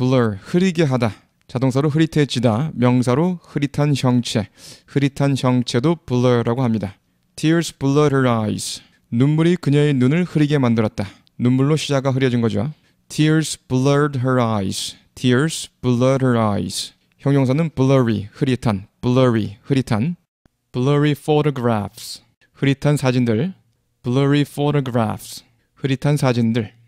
blur 흐리게 하다 자동사로 흐릿해지다 명사로 흐릿한 형체 흐릿한 형체도 blur라고 합니다 tears blurred her eyes 눈물이 그녀의 눈을 흐리게 만들었다 눈물로 시야가 흐려진 거죠 tears blurred her eyes tears blurred her eyes 형용사는 blurry 흐릿한 blurry 흐릿한 blurry photographs 흐릿한 사진들 blurry photographs 흐릿한 사진들